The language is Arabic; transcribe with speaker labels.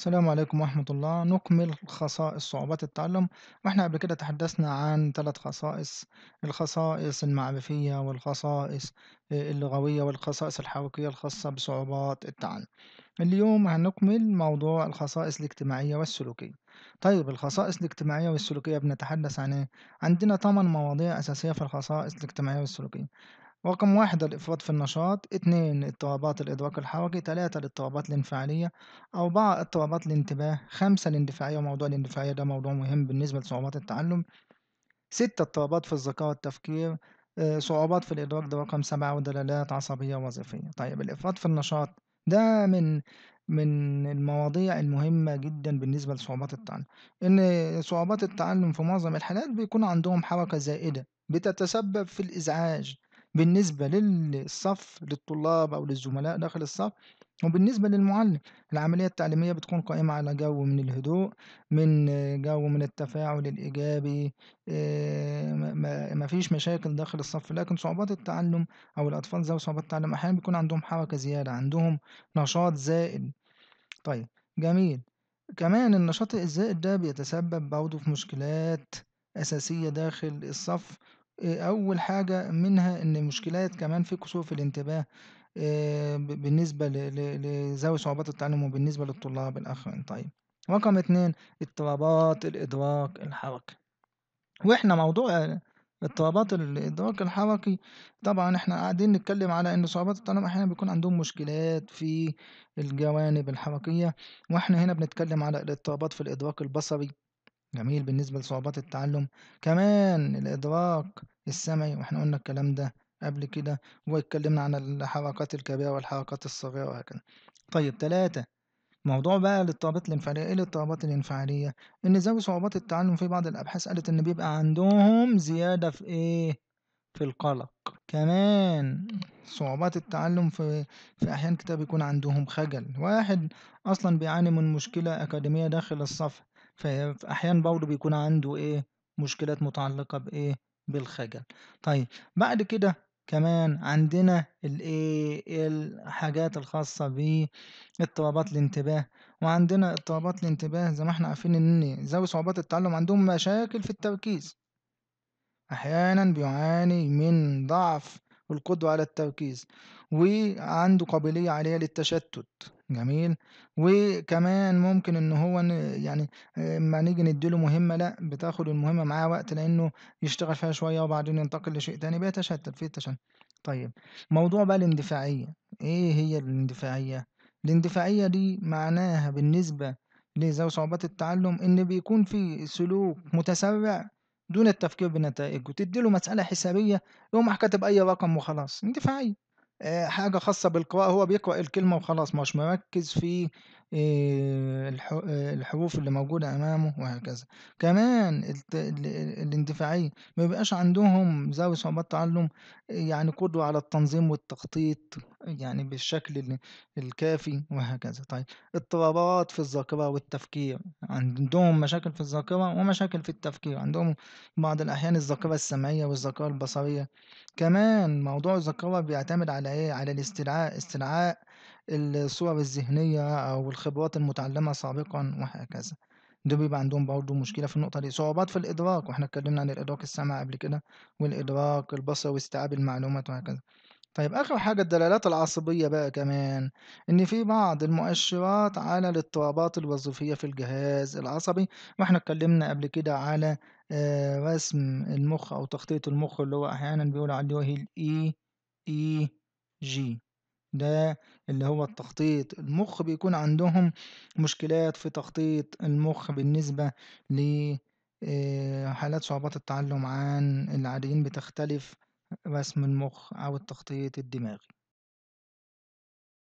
Speaker 1: السلام عليكم ورحمة الله نكمل خصائص صعوبات التعلم واحنا قبل كده تحدثنا عن ثلاث خصائص الخصائص المعرفية والخصائص آه، اللغوية والخصائص الحركية الخاصة بصعوبات التعلم اليوم هنكمل موضوع الخصائص الاجتماعية والسلوكية طيب الخصائص الاجتماعية والسلوكية بنتحدث عن ايه؟ عندنا ثمان مواضيع أساسية في الخصائص الاجتماعية والسلوكية رقم واحد الإفراط في النشاط اتنين اضطرابات الإدراك الحركي تلاتة الاضطرابات الانفعالية أربعة اضطرابات الانتباه خمسة الاندفاعية وموضوع الاندفاعية ده موضوع مهم بالنسبة لصعوبات التعلم ستة اضطرابات في الذكاء والتفكير آه، صعوبات في الإدراك ده رقم سبعة ودلالات عصبية وظيفية طيب الإفراط في النشاط ده من من المواضيع المهمة جدا بالنسبة لصعوبات التعلم إن صعوبات التعلم في معظم الحالات بيكون عندهم حركة زائدة بتتسبب في الإزعاج بالنسبة للصف للطلاب أو للزملاء داخل الصف وبالنسبة للمعلم العملية التعليمية بتكون قائمة على جو من الهدوء من جو من التفاعل الإيجابي آه، ما فيش مشاكل داخل الصف لكن صعوبات التعلم أو الأطفال ذوي صعوبات التعلم أحيانا بيكون عندهم حركة زيادة عندهم نشاط زائد طيب جميل كمان النشاط الزائد ده بيتسبب برضه في مشكلات أساسية داخل الصف أول حاجة منها إن مشكلات كمان في كسوف في الانتباه آه، بالنسبة ل ل لذوي صعوبات التعلم وبالنسبة للطلاب الآخرين طيب، رقم اثنين اضطرابات الإدراك الحركي، وإحنا موضوع اضطرابات الإدراك الحركي طبعًا إحنا قاعدين نتكلم على إن صعوبات التعلم أحيانًا بيكون عندهم مشكلات في الجوانب الحركية، وإحنا هنا بنتكلم على الاضطرابات في الإدراك البصري. جميل بالنسبة لصعوبات التعلم كمان الإدراك السمعي واحنا قلنا الكلام ده قبل كده واتكلمنا عن الحركات الكبيرة والحركات الصغيرة وهكذا طيب تلاتة موضوع بقى الاضطرابات الانفعالية ايه الاضطرابات الانفعالية ان ذوي صعوبات التعلم في بعض الابحاث قالت ان بيبقى عندهم زيادة في ايه في القلق كمان صعوبات التعلم في في احيان كتاب بيكون عندهم خجل واحد اصلا بيعاني من مشكلة اكاديمية داخل الصف فأحيان برضه بيكون عنده إيه مشكلات متعلقة بإيه بالخجل طيب بعد كده كمان عندنا الإيه الحاجات الخاصة باضطرابات الانتباه وعندنا اضطرابات الانتباه زي ما احنا عارفين إن ذوي صعوبات التعلم عندهم مشاكل في التركيز أحيانا بيعاني من ضعف القدوة على التركيز وعنده قابلية عالية للتشتت جميل وكمان ممكن ان هو يعني ما نيجي نديله مهمة لا بتاخد المهمة معاه وقت لانه يشتغل فيها شوية وبعدين ينتقل لشيء تاني بيتشتت في التشتت طيب موضوع بقى الاندفاعية ايه هي الاندفاعية الاندفاعية دي معناها بالنسبة لذوي صعوبات التعلم ان بيكون في سلوك متسرع دون التفكير بالنتائج وتديله مسألة حسابية يقوم كاتب أي رقم وخلاص انتفاعية آه، حاجة خاصة بالقراءة هو بيقرأ الكلمة وخلاص مش مركز في آه، آه، الحروف اللي موجودة أمامه وهكذا. كمان الاندفاعية ما بيبقاش عندهم ذوي صعوبات تعلم يعني قدرة على التنظيم والتخطيط يعني بالشكل الكافي وهكذا. طيب اضطرابات في الذاكرة والتفكير، عندهم مشاكل في الذاكرة ومشاكل في التفكير، عندهم بعض الأحيان الذاكرة السمعية والذاكرة البصرية. كمان موضوع الذاكرة بيعتمد على إيه، على الاستدعاء، استدعاء الصور الذهنية أو الخبرات المتعلمة سابقًا وهكذا. دول بيبقى عندهم برضه مشكلة في النقطة دي، صعوبات في الإدراك وإحنا اتكلمنا عن الإدراك السمعي قبل كده، والإدراك البصري واستيعاب المعلومات وهكذا. طيب آخر حاجة الدلالات العصبية بقى كمان، إن في بعض المؤشرات على الاضطرابات الوظيفية في الجهاز العصبي، وإحنا اتكلمنا قبل كده على آه، رسم المخ أو تخطيط المخ اللي هو أحيانًا بيقول عليه الEEG. ده اللي هو التخطيط المخ بيكون عندهم مشكلات في تخطيط المخ بالنسبة لحالات آه، حالات صعوبات التعلم عن العاديين بتختلف رسم المخ أو التخطيط الدماغي.